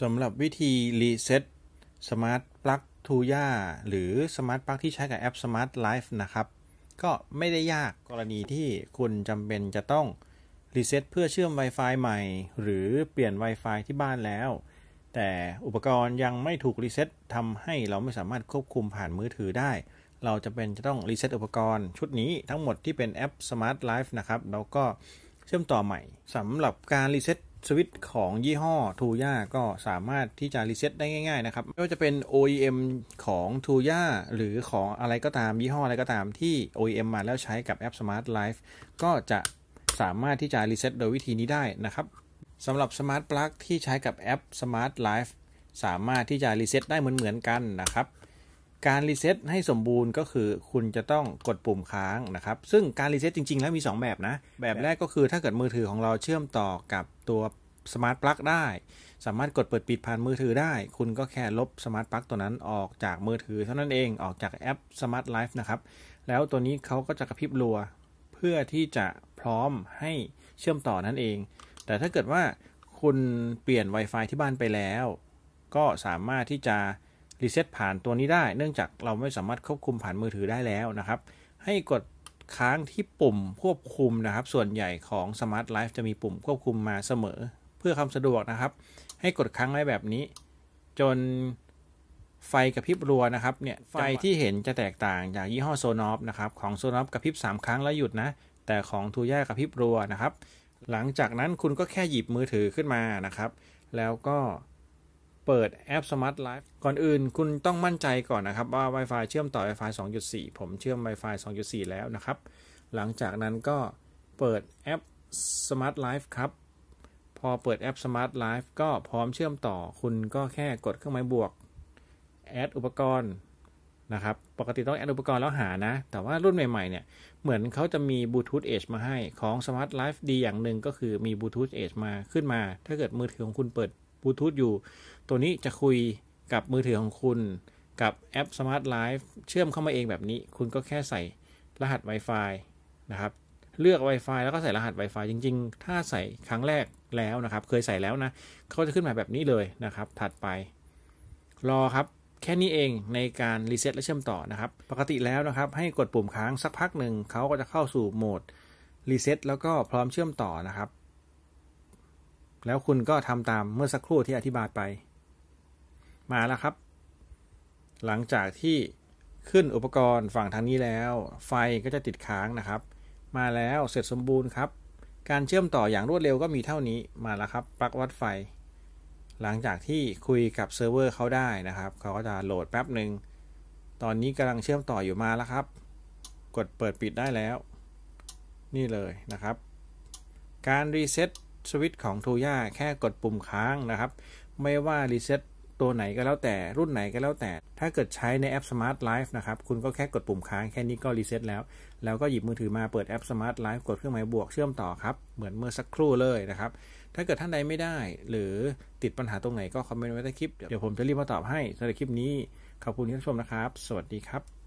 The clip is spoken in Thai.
สำหรับวิธีรีเซ็ตสมาร์ทปลั๊กทูย่าหรือสมาร์ทปลั๊กที่ใช้กับแอป Smart Life นะครับ ก็ไม่ได้ยากกรณีที่คุณจำเป็นจะต้องรีเซ็ตเพื่อเชื่อม Wi-Fi ใหม่ หรือเปลี่ยน Wi-Fi ที่บ้านแล้ว แต่อุปกรณ์ยังไม่ถูกรีเซ็ตทำให้เราไม่สามารถควบคุมผ่านมือถือได้ เราจะเป็นจะต้องรีเซ็ตอุปกรณ์ ชุดนี้ทั้งหมดที่เป็นแอป Smart Life นะครับ แล้วก็เชื่อมต่อใหม่สำหรับการรีเซ็ตสวิตของยี่ห้อทูย่าก็สามารถที่จะรีเซ็ตได้ง่ายๆ นะครับไม่ว่าจะเป็น OEM ของทูย่าหรือของอะไรก็ตามยี่ห้ออะไรก็ตาม ที่ OEM มาแล้วใช้กับแอป Smart Life ก็จะสามารถที่จะรีเซ็ตโดยวิธีนี้ได้นะครับสำหรับ Smart Plug ที่ใช้กับแอป Smart Life สามารถที่จะรีเซ็ตได้เหมือนๆกันนะครับการรีเซ็ตให้สมบูรณ์ก็คือคุณจะต้องกดปุ่มค้างนะครับ ซึ่งการรีเซ็ตจริงๆ แล้วมี 2 แบบนะ แบบแรกก็คือถ้าเกิดมือถือของเราเชื่อมต่อกับตัวสมาร์ทปลั๊กได้ สามารถกดเปิดปิดผ่านมือถือได้ คุณก็แค่ลบสมาร์ทปลั๊กตัวนั้นออกจากมือถือเท่านั้นเองออกจากแอป Smart Life นะครับ แล้วตัวนี้เขาก็จะกระพริบรัว เพื่อที่จะพร้อมให้เชื่อมต่อนั่นเอง แต่ถ้าเกิดว่าคุณเปลี่ยน Wi-Fi ที่บ้านไปแล้ว ก็สามารถที่จะรีเซ็ตผ่านตัวนี้ได้ เนื่องจากเราไม่สามารถควบคุมผ่านมือถือได้แล้วนะครับ ให้กดค้างที่ปุ่มควบคุมนะครับ ส่วนใหญ่ของสมาร์ทไลฟ์จะมีปุ่มควบคุมมาเสมอ เพื่อความสะดวกนะครับ ให้กดค้างไว้แบบนี้ จนไฟ กระพริบรัวนะครับเนี่ย ไฟที่เห็นจะแตกต่าง จากยี่ห้อโซนอฟนะครับ ของโซนอฟกระพริบ3ครั้งแล้วหยุดนะแต่ของทูย่ากระพริบรัวนะครับหลังจากนั้นคุณก็แค่หยิบมือถือขึ้นมานะครับ แล้วก็เปิดแอป Smart Life ก่อนอื่นคุณต้องมั่นใจก่อนนะครับว่า Wi-Fi เชื่อมต่อ Wi-Fi 2.4 ผมเชื่อม Wi-Fi 2.4 แล้วนะครับ หลังจากนั้นก็เปิดแอป Smart Life ครับ พอเปิดแอป Smart Life ก็พร้อมเชื่อมต่อคุณก็แค่กดเครื่องหมายบวก แอดอุปกรณ์นะครับปกติต้องแอดอุปกรณ์แล้วหานะ แต่ว่ารุ่นใหม่ๆเนี่ย เหมือนเขาจะมีบลูทูธเอ e มาให้ของ Smart Life ดีอย่างหนึ่งก็คือมีบลูทูธเอ e มาขึ้นมา ถ้าเกิดมือถือของคุณเปิดบลูทูธอยู่ตัวนี้จะคุยกับมือถือของคุณกับแอป Smart Life เชื่อมเข้ามาเองแบบนี้คุณก็แค่ใส่รหัส Wi-Fi นะครับเลือก Wi-Fi แล้วก็ใส่รหัส Wi-Fi จริง ๆ ถ้าใส่ครั้งแรกแล้วนะครับ เคยใส่แล้วนะ เขาจะขึ้นมาแบบนี้เลยนะครับ ถัดไปรอครับ แค่นี้เองในการรีเซ็ตและเชื่อมต่อนะครับ ปกติแล้วนะครับ ให้กดปุ่มค้างสักพักหนึ่งเขาก็จะเข้าสู่โหมดรีเซ็ตแล้วก็พร้อมเชื่อมต่อนะครับแล้วคุณก็ทำตามเมื่อสักครู่ที่อธิบายไป มาแล้วครับ หลังจากที่ขึ้นอุปกรณ์ฝั่งทางนี้แล้ว ไฟก็จะติดค้างนะครับ มาแล้วเสร็จสมบูรณ์ครับ การเชื่อมต่ออย่างรวดเร็วก็มีเท่านี้ มาแล้วครับปลั๊กวัดไฟ หลังจากที่คุยกับเซิร์ฟเวอร์เขาได้นะครับ เขาก็จะโหลดแป๊บหนึ่ง ตอนนี้กำลังเชื่อมต่ออยู่มาแล้วครับ กดเปิดปิดได้แล้ว นี่เลยนะครับ การรีเซ็ตสวิตช์ของทูย่าแค่กดปุ่มค้างนะครับไม่ว่ารีเซ็ตตัวไหนก็แล้วแต่รุ่นไหนก็แล้วแต่ ถ้าเกิดใช้ในแอป Smart Life นะครับ คุณก็แค่กดปุ่มค้าง แค่นี้ก็รีเซ็ตแล้ว แล้วก็หยิบมือถือมาเปิดแอป Smart Life กดเครื่องหมายบวกเชื่อมต่อครับ เหมือนเมื่อสักครู่เลยนะครับ ถ้าเกิดท่านใดไม่ได้ หรือติดปัญหาตรงไหนก็คอมเมนต์ไว้ใต้คลิปเดี๋ยวผมจะรีบมาตอบให้สำหรับคลิปนี้ขอบคุณที่รับชมนะครับ สวัสดีครับ